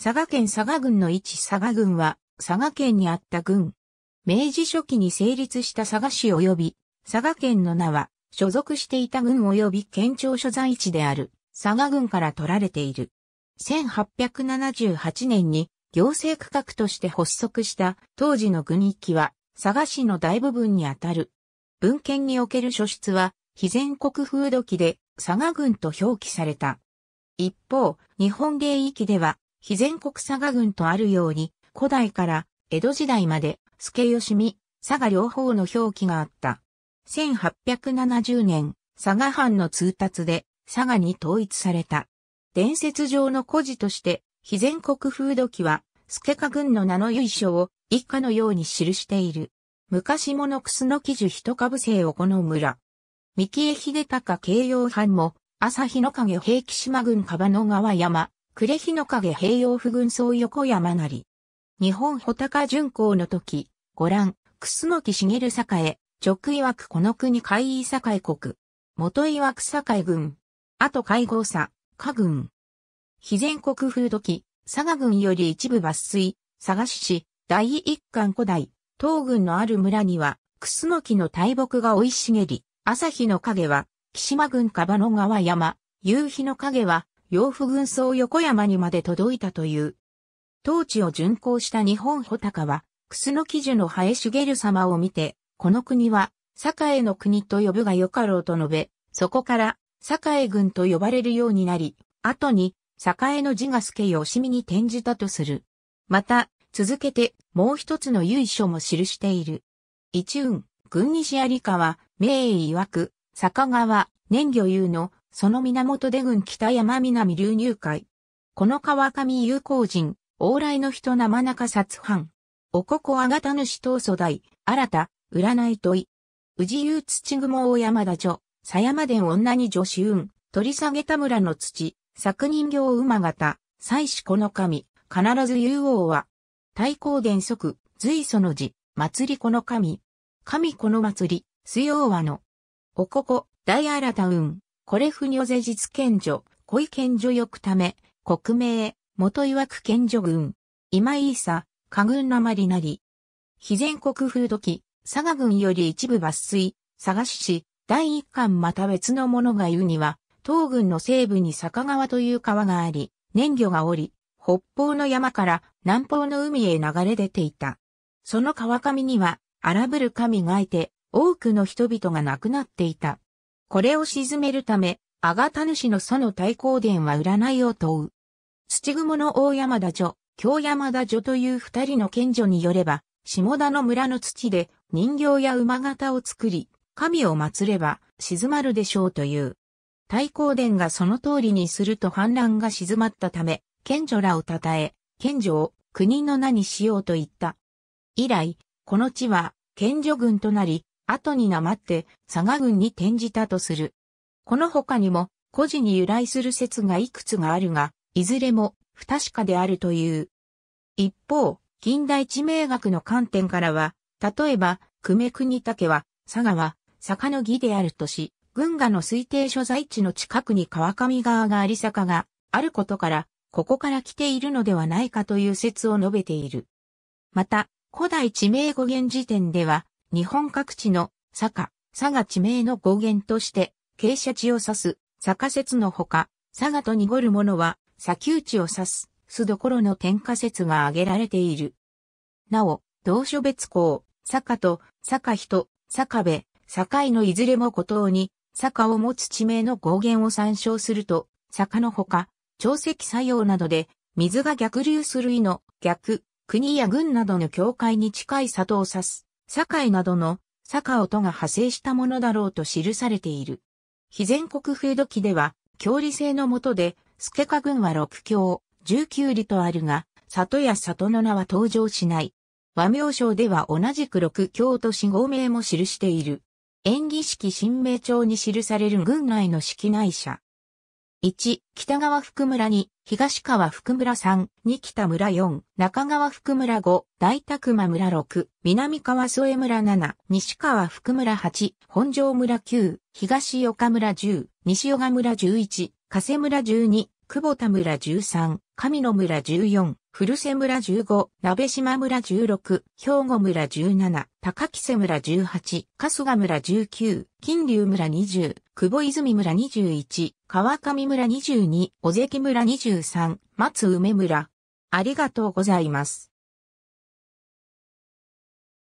佐賀県佐賀郡の位置佐賀郡は、佐賀県にあった郡。明治初期に成立した佐賀市及び、佐賀県の名は、所属していた郡及び県庁所在地である、佐賀郡から取られている。1878年に、行政区画として発足した当時の郡域は、佐賀市の大部分にあたる。文献における書出は、非全国風土記で、佐賀郡と表記された。一方、日本芸域では、非全国佐賀郡とあるように、古代から江戸時代まで、助吉見、佐賀両方の表記があった。1870年、佐賀藩の通達で、佐賀に統一された。伝説上の古事として、非全国風土記は、助賀郡の名の由緒を以下のように記している。昔物楠の記事一株生をこの村。三木江秀隆慶陽藩も、朝日の影平木島郡川野川山、暮れ日の影平洋不軍総横山なり。日本穂高巡行の時、ご覧、楠木茂栄、直曰くこの国海井栄国。元曰く栄軍。後海合佐、下軍。非全国風時、佐賀軍より一部抜粋、佐賀市、第一巻古代、東軍のある村には、楠木の大木が生い茂り、朝日の影は、間軍か川の川山、夕日の影は、洋服軍曹横山にまで届いたという。当地を巡行した日本穂高は、楠木樹の生え茂る様を見て、この国は、栄の国と呼ぶがよかろうと述べ、そこから、栄軍と呼ばれるようになり、後に、栄の字が助しみに転じたとする。また、続けて、もう一つの由緒も記している。一運、軍西有川、名医曰く、坂川、年魚有の、その源出郡北山南流入会。この川上有効人、往来の人生中殺藩。おここあがた主東祖代、新た、占い問い。宇治湯土雲大山田女、狭山殿女に女子運、取り下げた村の土、作人形馬型、祭祀この神、必ず竜王は、太閤原則、随祖の字、祭りこの神。神この祭り、水王和の。おここ、大新た運。これ不如是実賢女、恋意女よくため、国名、元曰く賢女軍、今井さ家軍なまりなり。非全国風土記、佐賀軍より一部抜粋、佐賀市、第一巻また別のものが言うには、東軍の西部に坂川という川があり、年魚がおり、北方の山から南方の海へ流れ出ていた。その川上には、荒ぶる神がいて、多くの人々が亡くなっていた。これを沈めるため、阿賀田主の祖の太鼓殿は占いを問う。土雲の大山田女、京山田女という二人の賢女によれば、下田の村の土で人形や馬型を作り、神を祀れば沈まるでしょうという。太鼓殿がその通りにすると反乱が沈まったため、賢女らを称え、賢女を国の名にしようと言った。以来、この地は賢女軍となり、後になまって佐賀軍に転じたとする。この他にも、古事に由来する説がいくつがあるが、いずれも不確かであるという。一方、近代地名学の観点からは、例えば、久米国竹は、佐賀は、坂の儀であるとし、軍がの推定所在地の近くに川上川があり坂があることから、ここから来ているのではないかという説を述べている。また、古代地名語源時点では、日本各地の坂、佐賀地名の語源として、傾斜地を指す、坂説のほか、佐賀と濁るものは、砂丘地を指す、すどころの天下説が挙げられている。なお、同所別校、坂と、坂人、坂部、井のいずれも孤島に、坂を持つ地名の語源を参照すると、坂のほか、潮汐作用などで、水が逆流する意の逆、国や軍などの境界に近い里を指す、堺などの坂音が派生したものだろうと記されている。非全国風土記では、郷里制の下で、助家軍は六郷、十九里とあるが、里や里の名は登場しない。和名称では同じく六郷と四合名も記している。演技式新明帳に記される軍内の式内者。1、北川福村2、東川福村3、2北村4、中川福村5、大田熊村6、南川添村7、西川福村8、本庄村9、東岡村10、西岡村11、加瀬村12、久保田村13、上野村14、古瀬村15、鍋島村16、兵庫村17、高木瀬村18、春日村19、金龍村20、久保泉村21、川上村22、小関村23、松梅村。ありがとうございます。